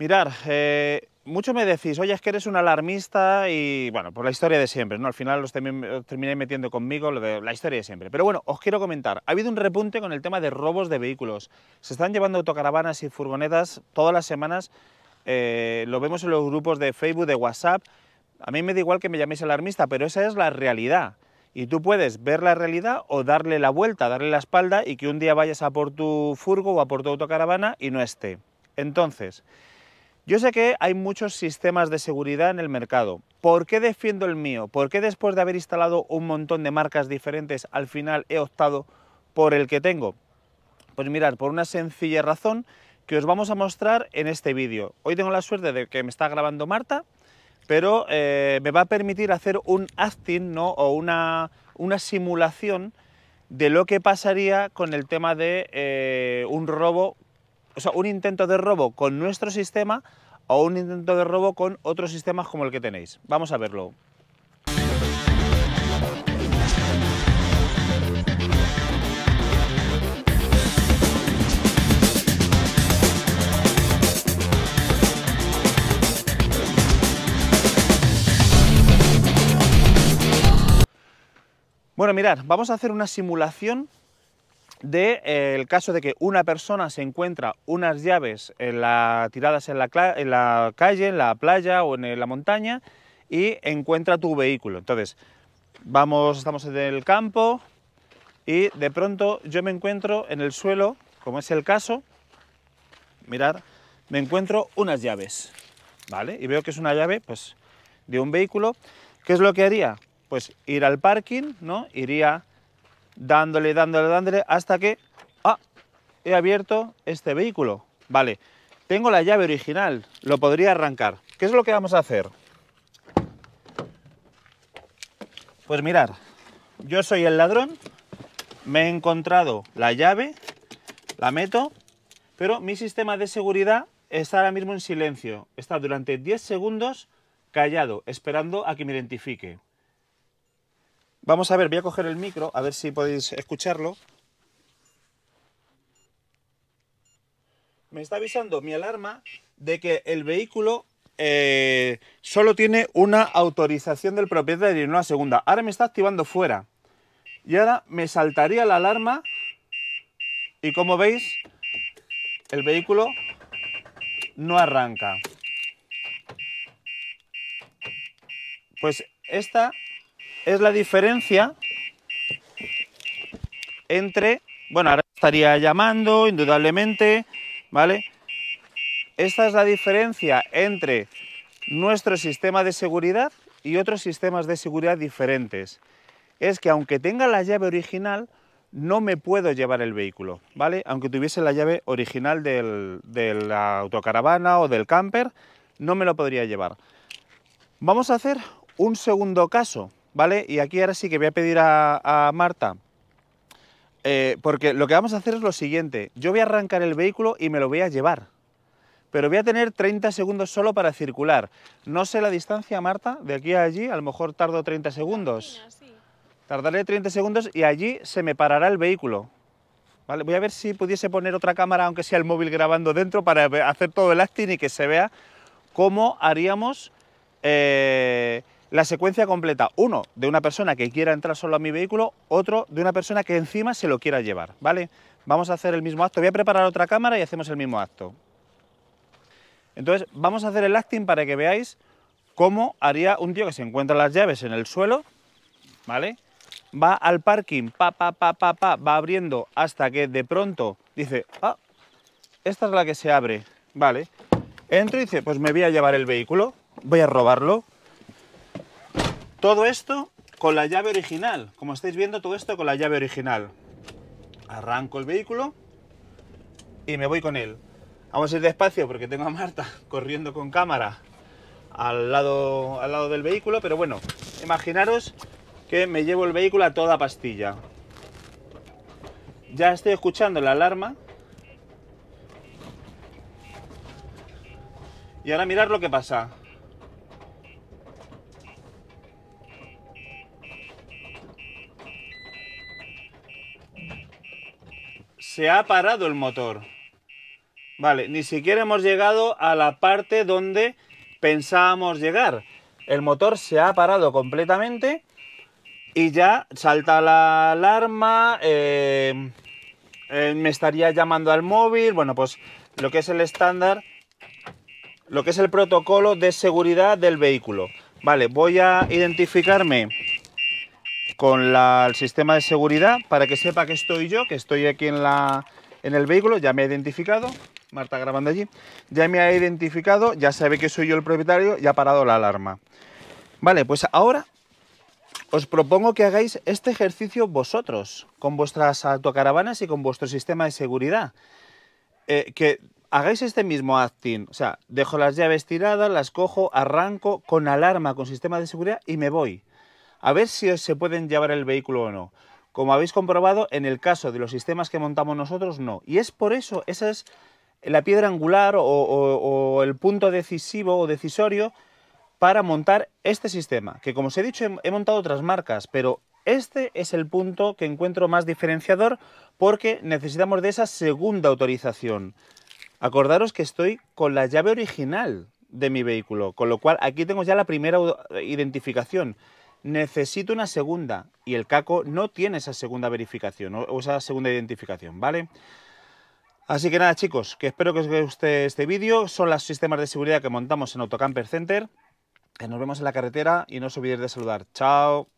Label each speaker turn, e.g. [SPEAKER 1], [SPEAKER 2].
[SPEAKER 1] Mirar, eh, mucho me decís, oye, es que eres un alarmista y, bueno, por la historia de siempre, ¿no? Al final los terminé metiendo conmigo la historia de siempre. Pero bueno, os quiero comentar, ha habido un repunte con el tema de robos de vehículos. Se están llevando autocaravanas y furgonetas todas las semanas, eh, lo vemos en los grupos de Facebook, de WhatsApp. A mí me da igual que me llaméis alarmista, pero esa es la realidad. Y tú puedes ver la realidad o darle la vuelta, darle la espalda y que un día vayas a por tu furgo o a por tu autocaravana y no esté. Entonces, yo sé que hay muchos sistemas de seguridad en el mercado. ¿Por qué defiendo el mío? ¿Por qué después de haber instalado un montón de marcas diferentes al final he optado por el que tengo? Pues mirar, por una sencilla razón que os vamos a mostrar en este vídeo. Hoy tengo la suerte de que me está grabando Marta, pero eh, me va a permitir hacer un acting ¿no? o una, simulación de lo que pasaría con el tema de eh, un robo o sea, un intento de robo con nuestro sistema o un intento de robo con otros sistemas como el que tenéis. Vamos a verlo. Bueno, mirad, vamos a hacer una simulación del eh, caso de que una persona se encuentra unas llaves en eh, la, tiradas en la, en la, calle, en la playa o en eh, la montaña y encuentra tu vehículo. Entonces, vamos, estamos en el campo y de pronto yo me encuentro en el suelo, como es el caso, mirad, me encuentro unas llaves, ¿vale? Y veo que es una llave, pues, de un vehículo. ¿Qué es lo que haría? Pues ir al parking, ¿no? Iría dándole, dándole, dándole, hasta que, ah, he abierto este vehículo. Vale, tengo la llave original, lo podría arrancar. ¿Qué es lo que vamos a hacer? Pues mirar, yo soy el ladrón, me he encontrado la llave, la meto, pero mi sistema de seguridad está ahora mismo en silencio. Está durante 10 segundos callado, esperando a que me identifique. Vamos a ver, voy a coger el micro, a ver si podéis escucharlo. Me está avisando mi alarma de que el vehículo eh, solo tiene una autorización del propietario y no la segunda. Ahora me está activando fuera. Y ahora me saltaría la alarma y como veis, el vehículo no arranca. Pues esta es la diferencia entre, bueno, ahora estaría llamando, indudablemente, ¿vale? Esta es la diferencia entre nuestro sistema de seguridad y otros sistemas de seguridad diferentes. Es que aunque tenga la llave original, no me puedo llevar el vehículo, ¿vale? Aunque tuviese la llave original de la autocaravana o del camper, no me lo podría llevar. Vamos a hacer un segundo caso, ¿vale? Y aquí ahora sí que voy a pedir a, Marta, eh, porque lo que vamos a hacer es lo siguiente, yo voy a arrancar el vehículo y me lo voy a llevar, pero voy a tener 30 segundos solo para circular. No sé la distancia, Marta, de aquí a allí, a lo mejor tardo 30 segundos. Tardaré 30 segundos y allí se me parará el vehículo. ¿Vale? Voy a ver si pudiese poner otra cámara, aunque sea el móvil grabando dentro, para hacer todo el acting y que se vea cómo haríamos eh, la secuencia completa, uno de una persona que quiera entrar solo a mi vehículo, otro de una persona que encima se lo quiera llevar, ¿vale? Vamos a hacer el mismo acto, voy a preparar otra cámara y hacemos el mismo acto. Entonces, vamos a hacer el acting para que veáis cómo haría un tío que se encuentra las llaves en el suelo, ¿vale? Va al parking, pa, pa, pa, pa, pa, va abriendo hasta que de pronto dice, ah, esta es la que se abre, ¿vale? Entro y dice, pues me voy a llevar el vehículo, voy a robarlo, todo esto con la llave original. Como estáis viendo, todo esto con la llave original. Arranco el vehículo y me voy con él. Vamos a ir despacio porque tengo a Marta corriendo con cámara al lado, al lado del vehículo, pero bueno, imaginaros que me llevo el vehículo a toda pastilla. Ya estoy escuchando la alarma. Y ahora mirar lo que pasa. Se ha parado el motor. Vale, ni siquiera hemos llegado a la parte donde pensábamos llegar. El motor se ha parado completamente y ya salta la alarma, eh, eh, me estaría llamando al móvil, bueno, pues lo que es el estándar, lo que es el protocolo de seguridad del vehículo. Vale, voy a identificarme con el sistema de seguridad para que sepa que estoy yo, que estoy aquí en, la, en el vehículo, ya me ha identificado, Marta grabando allí, ya me ha identificado, ya sabe que soy yo el propietario y ha parado la alarma. Vale, pues ahora os propongo que hagáis este ejercicio vosotros, con vuestras autocaravanas y con vuestro sistema de seguridad. Eh, que hagáis este mismo acting, o sea, dejo las llaves tiradas, las cojo, arranco con alarma, con sistema de seguridad y me voy a ver si se pueden llevar el vehículo o no. Como habéis comprobado, en el caso de los sistemas que montamos nosotros, no. Y es por eso, esa es la piedra angular o, el punto decisivo o decisorio para montar este sistema, que como os he dicho, he montado otras marcas, pero este es el punto que encuentro más diferenciador porque necesitamos de esa segunda autorización. Acordaros que estoy con la llave original de mi vehículo, con lo cual aquí tengo ya la primera identificación necesito una segunda y el caco no tiene esa segunda verificación o esa segunda identificación, ¿vale? Así que nada chicos, que espero que os guste este vídeo, son los sistemas de seguridad que montamos en Autocamper Center, que nos vemos en la carretera y no os olvidéis de saludar, chao.